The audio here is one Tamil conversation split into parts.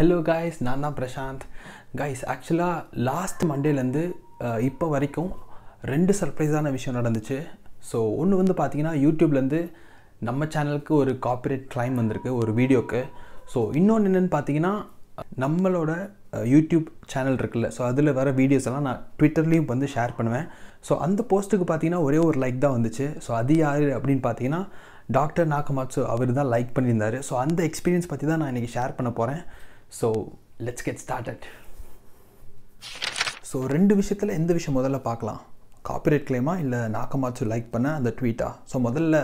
ஹலோ காய்ஸ் நான் தான் பிரசாந்த் காய்ஸ் ஆக்சுவலாக லாஸ்ட் மண்டேலேருந்து இப்போ வரைக்கும் ரெண்டு சர்ப்ரைஸான விஷயம் நடந்துச்சு ஸோ ஒன்று வந்து பார்த்திங்கன்னா யூடியூப்லேருந்து நம்ம சேனலுக்கு ஒரு காப்பிரைட் கிளைம் வந்திருக்கு ஒரு வீடியோக்கு ஸோ இன்னொன்று என்னென்னு பார்த்தீங்கன்னா நம்மளோட யூடியூப் சேனல் இருக்குல்ல ஸோ அதில் வர வீடியோஸ் எல்லாம் நான் ட்விட்டர்லேயும் வந்து ஷேர் பண்ணுவேன் ஸோ அந்த போஸ்ட்டுக்கு பார்த்தீங்கன்னா ஒரே ஒரு லைக் தான் வந்துச்சு ஸோ அது யார் அப்படின்னு பார்த்தீங்கன்னா டாக்டர் நாகமாட்சு அவர் தான் லைக் பண்ணியிருந்தார் ஸோ அந்த எக்ஸ்பீரியன்ஸ் பற்றி தான் நான் இன்றைக்கி ஷேர் பண்ண போகிறேன் so let's get started so ரெண்டு விஷயத்தில் எந்த விஷயம் முதல்ல பார்க்கலாம் காப்பிரைட் கிளைமா இல்லை நாக்கமாச்சு லைக் பண்ண அந்த ட்வீட்டா ஸோ முதல்ல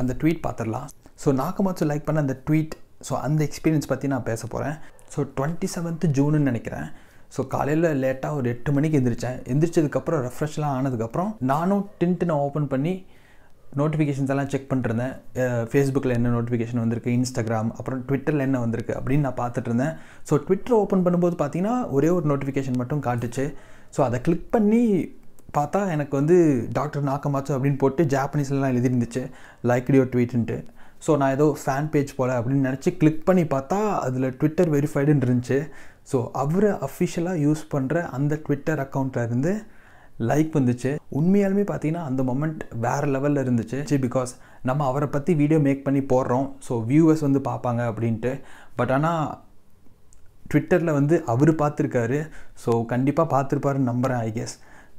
அந்த ட்வீட் பார்த்துடலாம் ஸோ நாக்கமாச்சு லைக் பண்ண அந்த ட்வீட் ஸோ அந்த எக்ஸ்பீரியன்ஸ் பற்றி நான் பேச போகிறேன் ஸோ டுவெண்ட்டி செவன்த்து ஜூனு நினைக்கிறேன் ஸோ காலையில் லேட்டாக ஒரு எட்டு மணிக்கு எந்திரிச்சேன் எந்திரிச்சதுக்கப்புறம் ரெஃப்ரெஷ்லாம் ஆனதுக்கப்புறம் நானும் டின்ட்டு நான் ஓப்பன் பண்ணி நோட்டிஃபிகேஷன்ஸ் எல்லாம் செக் பண்ணிருந்தேன் ஃபேஸ்புக்கில் என்ன நோட்டிஃபிகேஷன் வந்திருக்கு இன்ஸ்டாகிராம் அப்புறம் ட்விட்டரில் என்ன வந்திருக்கு அப்படின்னு நான் பார்த்துட்ருந்தேன் ஸோ ட்விட்டர் ஓப்பன் பண்ணும்போது பார்த்தீங்கன்னா ஒரே ஒரு நோட்டிஃபிகேஷன் மட்டும் காட்டுச்சு ஸோ அதை கிளிக் பண்ணி பார்த்தா எனக்கு வந்து டாக்டர் நாக்கமாச்சு அப்படின்னு போட்டு ஜாப்பனீஸ்லாம் எழுதிருந்துச்சு லைக் யூர் ட்வீட்டுன்ட்டு ஸோ நான் ஏதோ ஃபேன் பேஜ் போல் அப்படின்னு நினச்சி கிளிக் பண்ணி பார்த்தா அதில் ட்விட்டர் வெரிஃபைடுன்னு இருந்துச்சு ஸோ அவரை அஃபிஷியலாக யூஸ் பண்ணுற அந்த ட்விட்டர் அக்கௌண்ட்டில் இருந்து லைக் வந்துச்சு உண்மையாலுமே பார்த்தீங்கன்னா அந்த மொமெண்ட் வேறு லெவலில் இருந்துச்சு பிகாஸ் நம்ம அவரை பற்றி வீடியோ மேக் பண்ணி போடுறோம் ஸோ வியூவர்ஸ் வந்து பார்ப்பாங்க அப்படின்ட்டு பட் ஆனால் ட்விட்டரில் வந்து அவர் பார்த்துருக்காரு ஸோ கண்டிப்பாக பார்த்துருப்பாருன்னு நம்புகிறேன் ஐ கெஸ்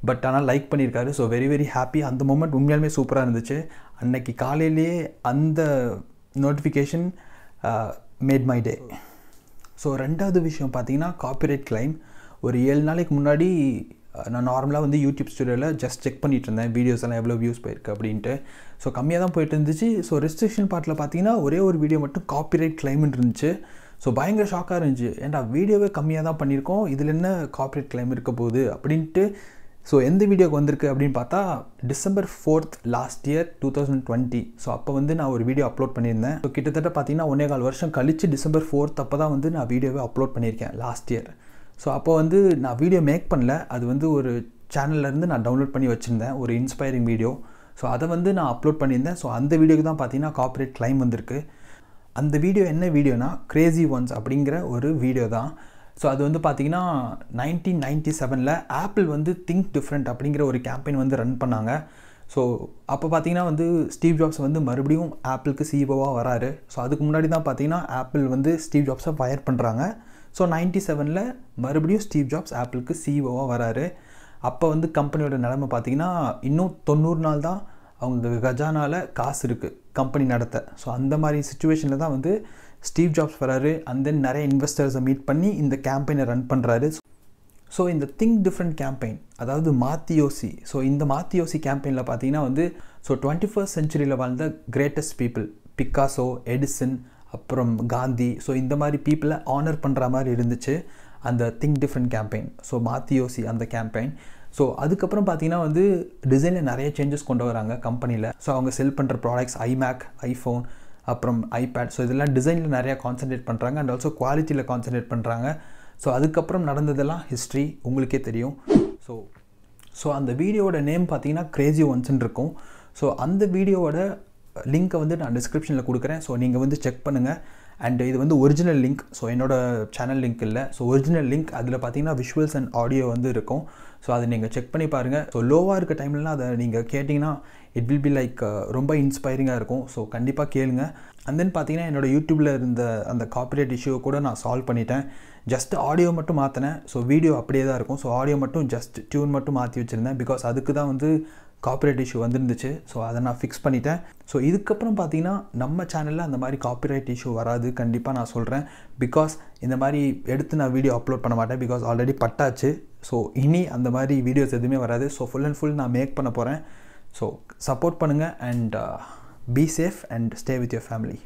பட் ஆனால் லைக் பண்ணியிருக்காரு ஸோ வெரி வெரி ஹாப்பி அந்த மூமெண்ட் உண்மையாலுமே சூப்பராக இருந்துச்சு அன்னைக்கு காலையிலேயே அந்த notification made my day so ரெண்டாவது விஷயம் பார்த்தீங்கன்னா காப்பிரைட் கிளைம் ஒரு ஏழு நாளைக்கு முன்னாடி நான் நார்மலாக வந்து யூடியூப் ஸ்டுடியோவில் ஜஸ்ட் செக் பண்ணிகிட்டு இருந்தேன் வீடியோஸ் எல்லாம் எவ்வளோ வியூஸ் போயிருக்கு அப்படின்ட்டு ஸோ கம்மியாக தான் போயிட்டு இருந்துச்சு ஸோ ரெஸ்ட்ரிக்ஷன் பார்ட்டில் பார்த்தீங்கன்னா ஒரே ஒரு வீடியோ மட்டும் காப்பிரைட் கிளைம்னு இருந்துச்சு ஸோ பயங்கர ஷாக்காக இருந்துச்சு ஏன்டா வீடியோவே கம்மியாக தான் பண்ணியிருக்கோம் இதில் என்ன காப்பிரைட் கிளைம் இருக்க போகுது அப்படின்ட்டு ஸோ எந்த வீடியோக்கு வந்திருக்கு அப்படின்னு பார்த்தா December fourth last year two thousand twenty so அப்போ வந்து நான் ஒரு வீடியோ அப்லோட் பண்ணியிருந்தேன் ஸோ கிட்டத்தட்ட பார்த்தீங்கன்னா ஒன்றே கால் வருஷம் கழித்து டிசம்பர் ஃபோர்த் அப்போ தான் வந்து நான் வீடியோவே அப்லோட் பண்ணியிருக்கேன் லாஸ்ட் இயர் ஸோ அப்போ வந்து நான் வீடியோ மேக் பண்ணல அது வந்து ஒரு சேனல்லேருந்து நான் டவுன்லோட் பண்ணி வச்சுருந்தேன் ஒரு இன்ஸ்பைரிங் வீடியோ ஸோ அதை வந்து நான் அப்லோட் பண்ணியிருந்தேன் ஸோ அந்த வீடியோக்கு தான் பார்த்தீங்கன்னா காப்பரேட் கிளைம் வந்திருக்கு அந்த வீடியோ என்ன வீடியோனா க்ரேசி ஒன்ஸ் அப்படிங்கிற ஒரு வீடியோ தான் ஸோ அது வந்து பார்த்திங்கன்னா நைன்டீன் நைன்டி செவனில் ஆப்பிள் வந்து திங்க் டிஃப்ரெண்ட் அப்படிங்கிற ஒரு கேம்பெயின் வந்து ரன் பண்ணாங்க ஸோ அப்போ பார்த்தீங்கன்னா வந்து ஸ்டீவ் ஜாப்ஸ் வந்து மறுபடியும் ஆப்பிளுக்கு சிஇஓவாக e வராரு ஸோ அதுக்கு முன்னாடி தான் பார்த்தீங்கன்னா ஆப்பிள் வந்து ஸ்டீவ் ஜாப்ஸை ஃபயர் பண்ணுறாங்க ஸோ நைன்டி செவனில் மறுபடியும் ஸ்டீவ் ஜாப்ஸ் ஆப்பிளுக்கு சிஇஓவாக வராரு அப்போ வந்து கம்பெனியோட நிலைமை பார்த்திங்கன்னா இன்னும் தொண்ணூறு நாள் தான் அவங்க கஜானாவில் காசு இருக்குது கம்பெனி நடத்த ஸோ அந்த மாதிரி சுச்சுவேஷனில் தான் வந்து ஸ்டீவ் ஜாப்ஸ் வராரு அண்ட் தென் நிறைய இன்வெஸ்டர்ஸை மீட் பண்ணி இந்த கேம்பெயினை ரன் பண்ணுறாரு ஸோ இந்த திங்க் டிஃப்ரெண்ட் கேம்பெயின் அதாவது மாத்தியோசி ஸோ இந்த மாத்தியோசி கேம்பெயினில் பார்த்தீங்கன்னா வந்து ஸோ டுவெண்ட்டி ஃபர்ஸ்ட் சென்ச்சுரியில் வாழ்ந்த கிரேட்டஸ்ட் பீப்புள் பிக்காசோ எடிசன் அப்புறம் காந்தி ஸோ இந்த மாதிரி பீப்புளை ஆனர் பண்ணுற மாதிரி இருந்துச்சு அந்த திங்க் டிஃப்ரெண்ட் கேம்பெயின் ஸோ மாத்தியோசி அந்த கேம்பெயின் ஸோ அதுக்கப்புறம் பார்த்தீங்கன்னா வந்து டிசைனில் நிறைய சேஞ்சஸ் கொண்டு வராங்க கம்பெனியில் ஸோ அவங்க செல் பண்ணுற ப்ராடக்ட்ஸ் ஐமேக் ஐஃபோன் அப்புறம் ஐபேட் ஸோ இதெல்லாம் டிசைனில் நிறையா கான்சன்ட்ரேட் பண்ணுறாங்க அண்ட் ஆல்சோ குவாலிட்டியில் கான்சன்ட்ரேட் பண்ணுறாங்க ஸோ அதுக்கப்புறம் நடந்ததெல்லாம் ஹிஸ்ட்ரி உங்களுக்கே தெரியும் ஸோ ஸோ அந்த வீடியோவோட நேம் பார்த்தீங்கன்னா க்ரேசி ஒன்ஸ்ன்னு இருக்கும் ஸோ அந்த வீடியோவோட லிங்க்கை வந்து நான் டிஸ்கிரிப்ஷனில் கொடுக்குறேன் ஸோ நீங்கள் வந்து செக் பண்ணுங்கள் அண்ட் இது வந்து ஒரிஜினல் லிங்க் ஸோ என்னோடய சேனல் லிங்க் இல்லை ஸோ ஒரிஜினல் லிங்க் அதில் பார்த்தீங்கன்னா விஷுவல்ஸ் அண்ட் ஆடியோ வந்து இருக்கும் ஸோ அதை நீங்கள் செக் பண்ணி பாருங்கள் ஸோ லோவாக இருக்க டைம்லலாம் அதை நீங்கள் கேட்டிங்கன்னா இட் வில் பி லைக் ரொம்ப இன்ஸ்பைரிங்காக இருக்கும் ஸோ கண்டிப்பாக கேளுங்க அண்ட் தென் பார்த்தீங்கன்னா என்னோடய யூடியூப்பில் இருந்த அந்த காப்பிரேட் இஷ்யூ கூட நான் சால்வ் பண்ணிட்டேன் ஜஸ்ட் ஆடியோ மட்டும் மாற்றினேன் ஸோ வீடியோ அப்படியே தான் இருக்கும் ஸோ ஆடியோ மட்டும் ஜஸ்ட் டியூன் மட்டும் மாற்றி வச்சுருந்தேன் பிகாஸ் அதுக்கு தான் வந்து காப்பிரைட் இஷ்யூ வந்துருந்துச்சு ஸோ அதை நான் ஃபிக்ஸ் பண்ணிட்டேன் ஸோ இதுக்கப்புறம் பார்த்தீங்கன்னா நம்ம சேனலில் அந்த மாதிரி காப்பிரைட் இஷ்யூ வராது கண்டிப்பாக நான் சொல்கிறேன் பிகாஸ் இந்த மாதிரி எடுத்து நான் வீடியோ அப்லோட் பண்ண மாட்டேன் பிகாஸ் ஆல்ரெடி பட்டாச்சு ஸோ இனி அந்த மாதிரி வீடியோஸ் எதுவுமே வராது ஸோ ஃபுல் அண்ட் ஃபுல் நான் மேக் பண்ண போகிறேன் ஸோ சப்போர்ட் பண்ணுங்கள் and be safe and stay with your family